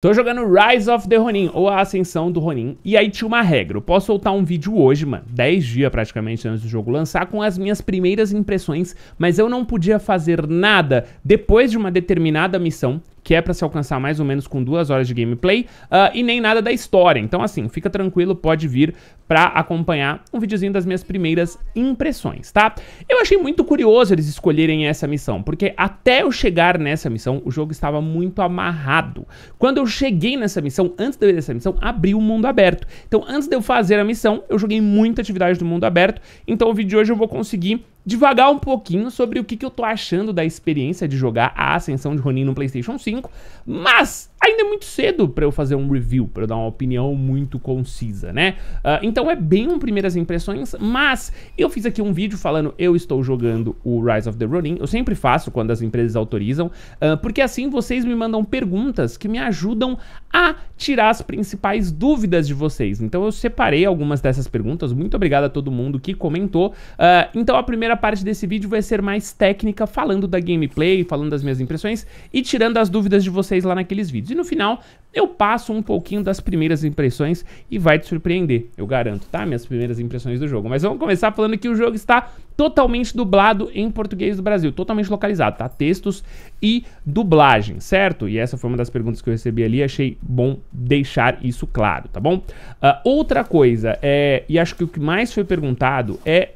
Tô jogando Rise of the Ronin, ou a Ascensão do Ronin, e aí tinha uma regra. Eu posso soltar um vídeo hoje, mano, 10 dias praticamente antes do jogo lançar, com as minhas primeiras impressões, mas eu não podia fazer nada depois de uma determinada missão que é para se alcançar mais ou menos com duas horas de gameplay, uh, e nem nada da história. Então, assim, fica tranquilo, pode vir para acompanhar um videozinho das minhas primeiras impressões, tá? Eu achei muito curioso eles escolherem essa missão, porque até eu chegar nessa missão, o jogo estava muito amarrado. Quando eu cheguei nessa missão, antes de eu ir nessa missão, abriu o mundo aberto. Então, antes de eu fazer a missão, eu joguei muita atividade do mundo aberto, então o vídeo de hoje eu vou conseguir devagar um pouquinho sobre o que, que eu tô achando da experiência de jogar a ascensão de Ronin no PlayStation 5, mas ainda é muito cedo para eu fazer um review, para eu dar uma opinião muito concisa, né? Uh, então é bem um primeiras impressões, mas eu fiz aqui um vídeo falando eu estou jogando o Rise of the Ronin, eu sempre faço quando as empresas autorizam, uh, porque assim vocês me mandam perguntas que me ajudam a tirar as principais dúvidas de vocês. Então eu separei algumas dessas perguntas, muito obrigado a todo mundo que comentou. Uh, então a primeira parte desse vídeo vai ser mais técnica, falando da gameplay, falando das minhas impressões e tirando as dúvidas de vocês lá naqueles vídeos vídeos. E no final eu passo um pouquinho das primeiras impressões e vai te surpreender, eu garanto, tá? Minhas primeiras impressões do jogo. Mas vamos começar falando que o jogo está totalmente dublado em português do Brasil, totalmente localizado, tá? Textos e dublagem, certo? E essa foi uma das perguntas que eu recebi ali, achei bom deixar isso claro, tá bom? Uh, outra coisa, é, e acho que o que mais foi perguntado é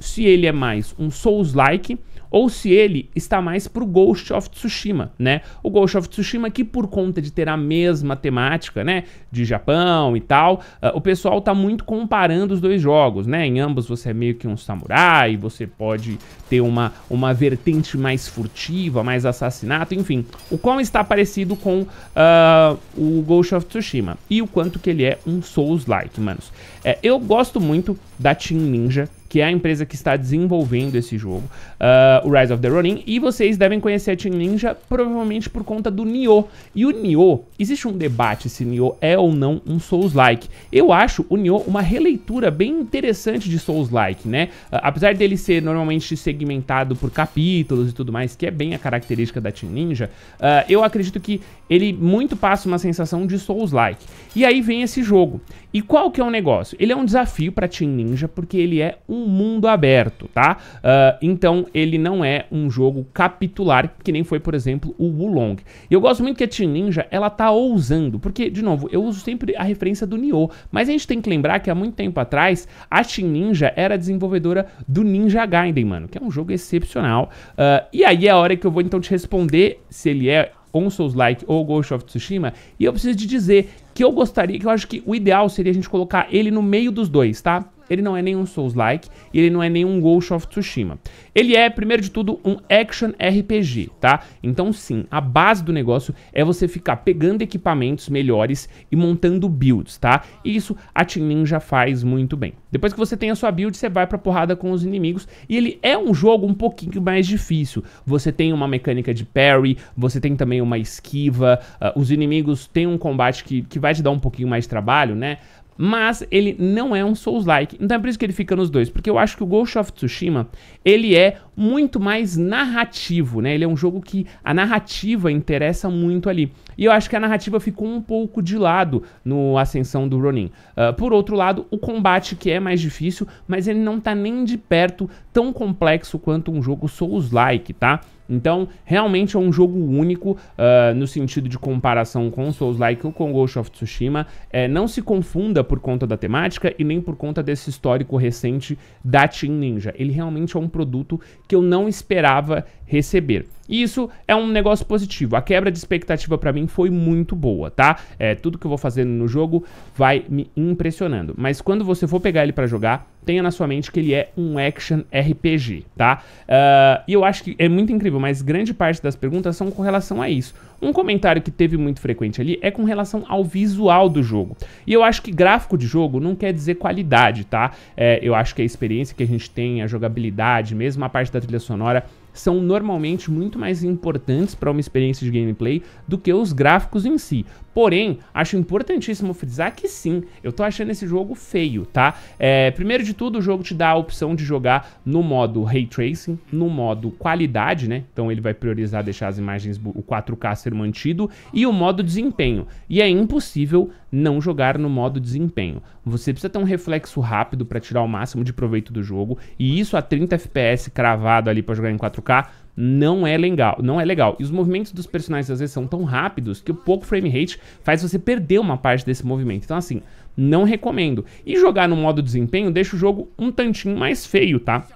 se ele é mais um Souls-like ou se ele está mais pro Ghost of Tsushima, né? O Ghost of Tsushima que por conta de ter a mesma temática, né, de Japão e tal, uh, o pessoal tá muito comparando os dois jogos, né? Em ambos você é meio que um samurai, você pode ter uma, uma vertente mais furtiva, mais assassinato, enfim. O qual está parecido com uh, o Ghost of Tsushima e o quanto que ele é um Souls-like, manos. É, eu gosto muito da Team Ninja que é a empresa que está desenvolvendo esse jogo, uh, o Rise of the Ronin, e vocês devem conhecer a Team Ninja provavelmente por conta do Nioh. E o Nioh, existe um debate se Nioh é ou não um Souls-like. Eu acho o Nioh uma releitura bem interessante de Souls-like, né? Uh, apesar dele ser normalmente segmentado por capítulos e tudo mais, que é bem a característica da Team Ninja, uh, eu acredito que ele muito passa uma sensação de Souls-like. E aí vem esse jogo. E qual que é o negócio? Ele é um desafio para Team Ninja porque ele é um um mundo aberto, tá? Uh, então ele não é um jogo capitular, que nem foi, por exemplo, o Wulong. E eu gosto muito que a Team Ninja, ela tá ousando, porque, de novo, eu uso sempre a referência do Nioh, mas a gente tem que lembrar que há muito tempo atrás, a Team Ninja era desenvolvedora do Ninja Gaiden, mano, que é um jogo excepcional. Uh, e aí é a hora que eu vou, então, te responder se ele é on Souls Like ou Ghost of Tsushima, e eu preciso de dizer que eu gostaria, que eu acho que o ideal seria a gente colocar ele no meio dos dois, tá? ele não é nenhum Souls-like e ele não é nenhum Ghost of Tsushima. Ele é, primeiro de tudo, um action RPG, tá? Então sim, a base do negócio é você ficar pegando equipamentos melhores e montando builds, tá? E isso a Team Ninja faz muito bem. Depois que você tem a sua build, você vai pra porrada com os inimigos e ele é um jogo um pouquinho mais difícil. Você tem uma mecânica de parry, você tem também uma esquiva, uh, os inimigos têm um combate que, que vai te dar um pouquinho mais de trabalho, né? mas ele não é um Souls-like. Então é por isso que ele fica nos dois, porque eu acho que o Ghost of Tsushima, ele é muito mais narrativo, né? Ele é um jogo que a narrativa interessa muito ali. E eu acho que a narrativa ficou um pouco de lado no Ascensão do Ronin. Uh, por outro lado, o combate que é mais difícil, mas ele não tá nem de perto tão complexo quanto um jogo Souls-like, tá? Então, realmente é um jogo único uh, no sentido de comparação com Souls-like ou com Ghost of Tsushima. É, não se confunda por conta da temática e nem por conta desse histórico recente da Team Ninja. Ele realmente é um produto que eu não esperava receber. E isso é um negócio positivo. A quebra de expectativa para mim foi muito boa, tá? É, tudo que eu vou fazendo no jogo vai me impressionando. Mas quando você for pegar ele para jogar, tenha na sua mente que ele é um action RPG, tá? Uh, e eu acho que é muito incrível, mas grande parte das perguntas são com relação a isso. Um comentário que teve muito frequente ali é com relação ao visual do jogo. E eu acho que gráfico de jogo não quer dizer qualidade, tá? É, eu acho que a experiência que a gente tem, a jogabilidade, mesmo a parte da trilha sonora, são normalmente muito mais importantes para uma experiência de gameplay do que os gráficos em si. Porém, acho importantíssimo frisar que sim, eu tô achando esse jogo feio, tá? É, primeiro de tudo, o jogo te dá a opção de jogar no modo Ray Tracing, no modo qualidade, né? Então ele vai priorizar deixar as imagens, o 4K ser mantido, e o modo desempenho. E é impossível não jogar no modo desempenho. Você precisa ter um reflexo rápido para tirar o máximo de proveito do jogo, e isso a 30 FPS cravado ali para jogar em 4K não é legal. Não é legal. E os movimentos dos personagens às vezes são tão rápidos que o pouco frame rate faz você perder uma parte desse movimento. Então assim, não recomendo. E jogar no modo desempenho deixa o jogo um tantinho mais feio, tá?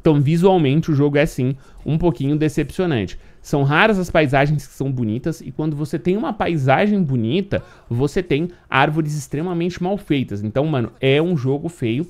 Então visualmente o jogo é sim um pouquinho decepcionante. São raras as paisagens que são bonitas e quando você tem uma paisagem bonita, você tem árvores extremamente mal feitas. Então, mano, é um jogo feio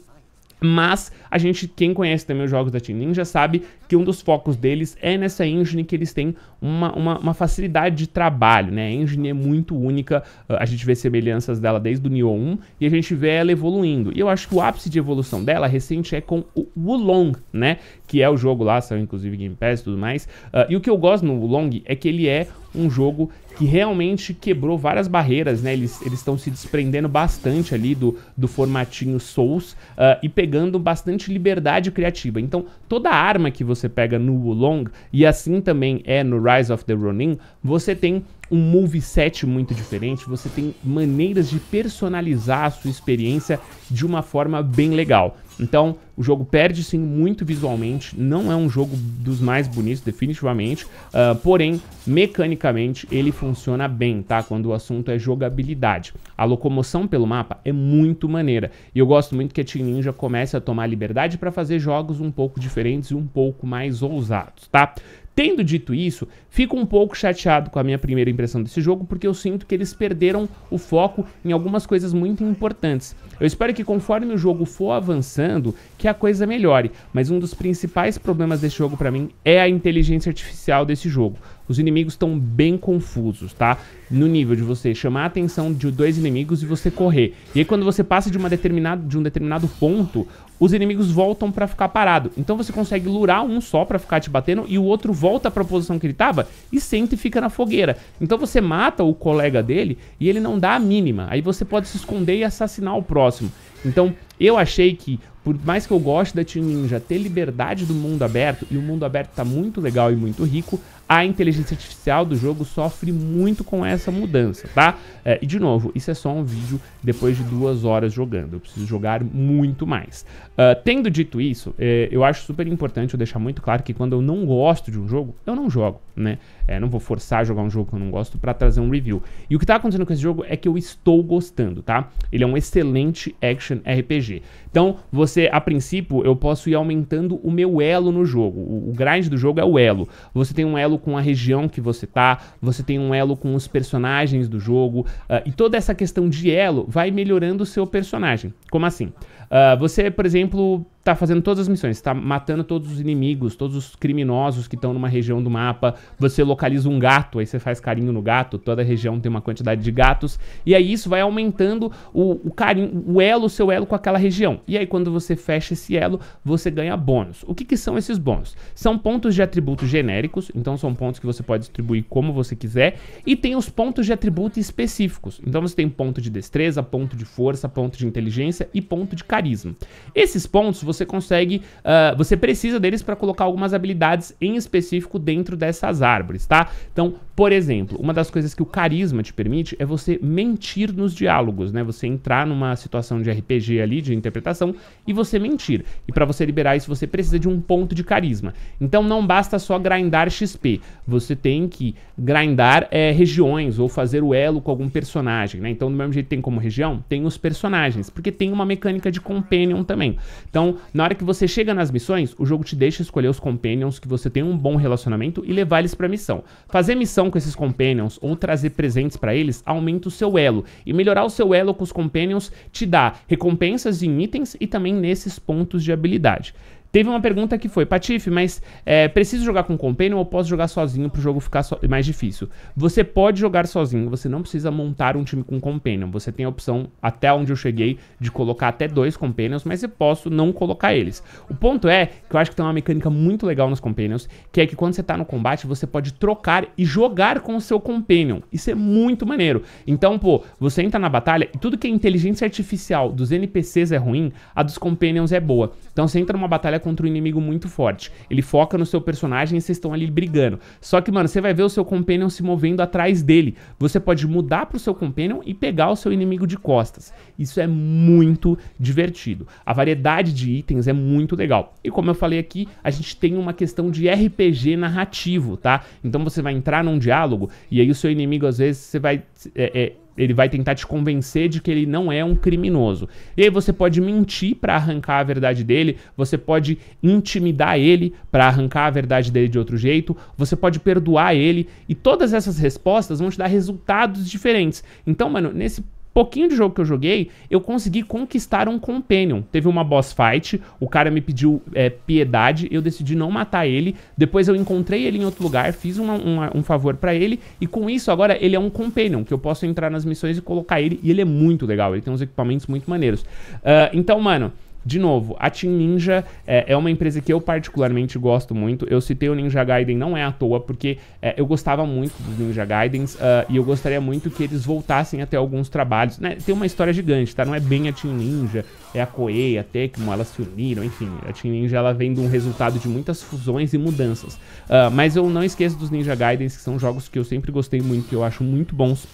mas a gente, quem conhece também os jogos da Team Ninja, sabe que um dos focos deles é nessa engine que eles têm uma, uma, uma, facilidade de trabalho, né? A engine é muito única, ah, a gente vê semelhanças dela desde o Neo 1 e a gente vê ela evoluindo. E eu acho que o ápice de evolução dela recente é com o Wulong, né? Que é o jogo lá, são inclusive Game Pass e tudo mais. Uh, e o que eu gosto no Wulong é que ele é um jogo que realmente quebrou várias barreiras, né? Eles estão se desprendendo bastante ali do, do formatinho Souls uh, e pegando bastante liberdade criativa. Então, toda arma que você pega no Wulong, e assim também é no Rise of the Ronin, você tem um moveset muito diferente, você tem maneiras de personalizar a sua experiência de uma forma bem legal. Então, o jogo perde sim muito visualmente, não é um jogo dos mais bonitos, definitivamente, uh, porém, mecanicamente, ele funciona bem, tá? Quando o assunto é jogabilidade. A locomoção pelo mapa é muito maneira, e eu gosto muito que a Team Ninja comece a tomar liberdade para fazer jogos um pouco diferentes e um pouco mais ousados, tá? Tendo dito isso, fico um pouco chateado com a minha primeira impressão desse jogo, porque eu sinto que eles perderam o foco em algumas coisas muito importantes. Eu espero que conforme o jogo for avançando, que a coisa melhore, mas um dos principais problemas desse jogo para mim é a inteligência artificial desse jogo. Os inimigos estão bem confusos, tá? No nível de você chamar a atenção de dois inimigos e você correr. E aí quando você passa de, uma determinado, de um determinado ponto, os inimigos voltam pra ficar parado. Então você consegue lurar um só pra ficar te batendo e o outro volta pra posição que ele tava e senta e fica na fogueira. Então você mata o colega dele e ele não dá a mínima. Aí você pode se esconder e assassinar o próximo. Então, eu achei que, por mais que eu goste da Team Ninja ter liberdade do mundo aberto, e o mundo aberto tá muito legal e muito rico, a inteligência artificial do jogo sofre muito com essa mudança, tá? É, e de novo, isso é só um vídeo depois de duas horas jogando. Eu preciso jogar muito mais. Uh, tendo dito isso, é, eu acho super importante eu deixar muito claro que quando eu não gosto de um jogo, eu não jogo, né? É, não vou forçar a jogar um jogo que eu não gosto para trazer um review. E o que tá acontecendo com esse jogo é que eu estou gostando, tá? Ele é um excelente action RPG. Então, você, a princípio, eu posso ir aumentando o meu elo no jogo. O, o grind do jogo é o elo. Você tem um elo com a região que você tá, você tem um elo com os personagens do jogo, uh, e toda essa questão de elo vai melhorando o seu personagem. Como assim? Uh, você, por exemplo, tá fazendo todas as missões, tá matando todos os inimigos, todos os criminosos que estão numa região do mapa. Você localiza um gato, aí você faz carinho no gato, toda região tem uma quantidade de gatos, e aí isso vai aumentando o, o carinho, o elo, o seu elo com aquela região. E aí quando você fecha esse elo, você ganha bônus. O que, que são esses bônus? São pontos de atributo genéricos, então são pontos que você pode distribuir como você quiser, e tem os pontos de atributo específicos. Então você tem ponto de destreza, ponto de força, ponto de inteligência e ponto de carisma. Esses pontos você consegue, uh, você precisa deles para colocar algumas habilidades em específico dentro dessas árvores, tá? Então, por exemplo, uma das coisas que o carisma te permite é você mentir nos diálogos, né? Você entrar numa situação de RPG ali, de interpretação, e você mentir. E para você liberar isso, você precisa de um ponto de carisma. Então não basta só grindar XP, você tem que grindar é, regiões ou fazer o elo com algum personagem, né? Então do mesmo jeito tem como região, tem os personagens, porque tem uma mecânica de companion também. Então na hora que você chega nas missões, o jogo te deixa escolher os companions que você tem um bom relacionamento e levar eles para missão. Fazer missão com esses companions ou trazer presentes para eles aumenta o seu elo. E melhorar o seu elo com os companions te dá recompensas em itens e também nesses pontos de habilidade. Teve uma pergunta que foi, Patife, mas é, preciso jogar com Companion ou posso jogar sozinho para o jogo ficar so mais difícil? Você pode jogar sozinho, você não precisa montar um time com Companion. Você tem a opção, até onde eu cheguei, de colocar até dois Companions, mas eu posso não colocar eles. O ponto é que eu acho que tem uma mecânica muito legal nos Companions, que é que quando você está no combate, você pode trocar e jogar com o seu Companion. Isso é muito maneiro. Então, pô, você entra na batalha e tudo que é inteligência artificial dos NPCs é ruim, a dos Companions é boa. Então você entra numa batalha contra um inimigo muito forte. Ele foca no seu personagem e vocês estão ali brigando. Só que, mano, você vai ver o seu companion se movendo atrás dele. Você pode mudar pro seu companion e pegar o seu inimigo de costas. Isso é muito divertido. A variedade de itens é muito legal. E como eu falei aqui, a gente tem uma questão de RPG narrativo, tá? Então você vai entrar num diálogo e aí o seu inimigo, às vezes, você vai... É, é, ele vai tentar te convencer de que ele não é um criminoso. E aí você pode mentir para arrancar a verdade dele, você pode intimidar ele para arrancar a verdade dele de outro jeito, você pode perdoar ele, e todas essas respostas vão te dar resultados diferentes. Então, mano, nesse pouquinho de jogo que eu joguei, eu consegui conquistar um companion. Teve uma boss fight, o cara me pediu é, piedade, eu decidi não matar ele. Depois eu encontrei ele em outro lugar, fiz uma, uma, um favor para ele. E com isso, agora ele é um companion, que eu posso entrar nas missões e colocar ele. E ele é muito legal, ele tem uns equipamentos muito maneiros. Uh, então, mano de novo, a Team Ninja é, é, uma empresa que eu particularmente gosto muito. Eu citei o Ninja Gaiden não é à toa, porque é, eu gostava muito dos Ninja Gaidens uh, e eu gostaria muito que eles voltassem até alguns trabalhos. Né? Tem uma história gigante, tá? Não é bem a Team Ninja, é a Koei, a Tecmo, elas se uniram, enfim. A Team Ninja ela vem de um resultado de muitas fusões e mudanças. Uh, mas eu não esqueço dos Ninja Gaidens, que são jogos que eu sempre gostei muito, que eu acho muito bons.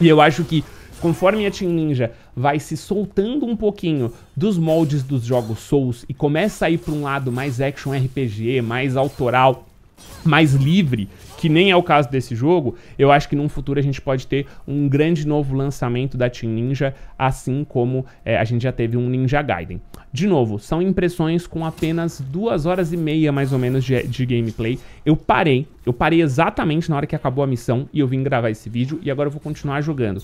E eu acho que Conforme a Team Ninja vai se soltando um pouquinho dos moldes dos jogos Souls e começa a ir para um lado mais action RPG, mais autoral, mais livre, que nem é o caso desse jogo, eu acho que num futuro a gente pode ter um grande novo lançamento da Team Ninja, assim como é, a gente já teve um Ninja Gaiden. De novo, são impressões com apenas duas horas e meia mais ou menos de, de gameplay. Eu parei, eu parei exatamente na hora que acabou a missão e eu vim gravar esse vídeo e agora eu vou continuar jogando.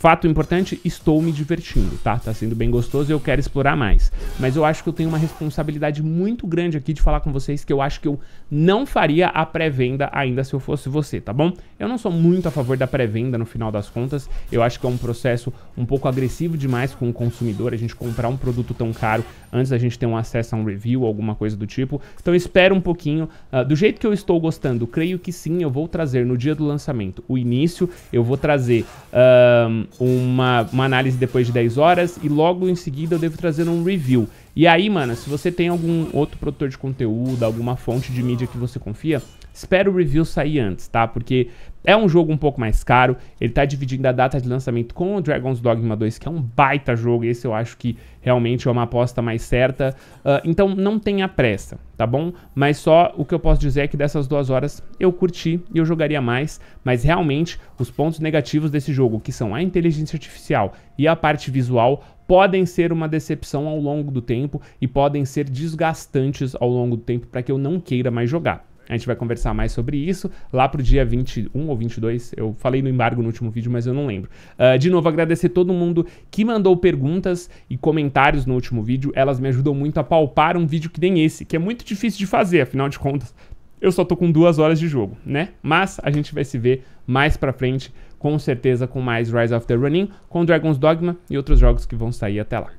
Fato importante, estou me divertindo, tá? Tá sendo bem gostoso e eu quero explorar mais. Mas eu acho que eu tenho uma responsabilidade muito grande aqui de falar com vocês que eu acho que eu não faria a pré-venda ainda se eu fosse você, tá bom? Eu não sou muito a favor da pré-venda no final das contas. Eu acho que é um processo um pouco agressivo demais com o consumidor, a gente comprar um produto tão caro antes da gente ter um acesso a um review, alguma coisa do tipo. Então espera um pouquinho. Uh, do jeito que eu estou gostando, creio que sim, eu vou trazer no dia do lançamento o início, eu vou trazer. Uh, uma, uma análise depois de 10 horas e logo em seguida eu devo trazer um review. E aí, mano, se você tem algum outro produtor de conteúdo, alguma fonte de mídia que você confia, Espero o review sair antes, tá? Porque é um jogo um pouco mais caro. Ele tá dividindo a data de lançamento com o Dragon's Dogma 2, que é um baita jogo. Esse eu acho que realmente é uma aposta mais certa. Uh, então não tenha pressa, tá bom? Mas só o que eu posso dizer é que dessas duas horas eu curti e eu jogaria mais. Mas realmente os pontos negativos desse jogo, que são a inteligência artificial e a parte visual, podem ser uma decepção ao longo do tempo e podem ser desgastantes ao longo do tempo para que eu não queira mais jogar. A gente vai conversar mais sobre isso lá pro dia 21 ou 22. Eu falei no embargo no último vídeo, mas eu não lembro. Uh, de novo, agradecer todo mundo que mandou perguntas e comentários no último vídeo. Elas me ajudam muito a palpar um vídeo que nem esse, que é muito difícil de fazer, afinal de contas. Eu só tô com duas horas de jogo, né? Mas a gente vai se ver mais pra frente, com certeza, com mais Rise of the Running, com Dragon's Dogma e outros jogos que vão sair até lá.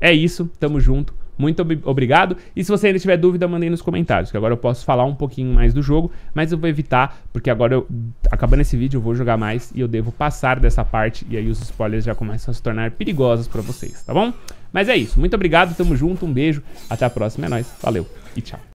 É isso, tamo junto. Muito ob obrigado. E se você ainda tiver dúvida, aí nos comentários, que agora eu posso falar um pouquinho mais do jogo, mas eu vou evitar, porque agora eu, acabando esse vídeo, eu vou jogar mais e eu devo passar dessa parte, e aí os spoilers já começam a se tornar perigosos pra vocês, tá bom? Mas é isso, muito obrigado, tamo junto, um beijo, até a próxima, é nóis, valeu e tchau.